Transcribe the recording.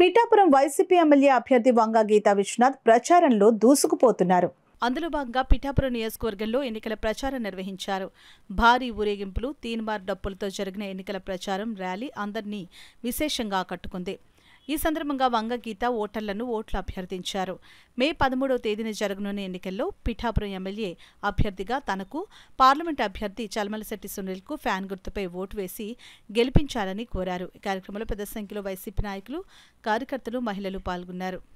Pithapuram YCP MLA అభ్యర్థి వంగా గీతా విశ్వనాథ్ ప్రచారంలో దూసుకుపోతున్నారు అందులో భాగంగా పిఠాపురం నియోజకవర్గంలో ఎన్నికల ప్రచారం నిర్వహించారు భారీ ఊరేగింపులు తీన్మార్ డప్పులతో జరిగిన ఎన్నికల ప్రచారం ర్యాలీ అందరినీ విశేషంగా ఆకట్టుకుంది ఈ సందర్భంగా వంగగీత ఓటర్లను ఓట్లు అభ్యర్థించారు మే పదమూడవ తేదీన జరగనున్న ఎన్నికల్లో పిఠాపురం ఎమ్మెల్యే అభ్యర్థిగా తనకు పార్లమెంట్ అభ్యర్థి చల్మలశెట్టి సునీల్కు ఫ్యాన్ గుర్తుపై ఓటు వేసి గెలిపించాలని కోరారు ఈ కార్యక్రమంలో పెద్ద సంఖ్యలో వైసీపీ నాయకులు కార్యకర్తలు మహిళలు పాల్గొన్నారు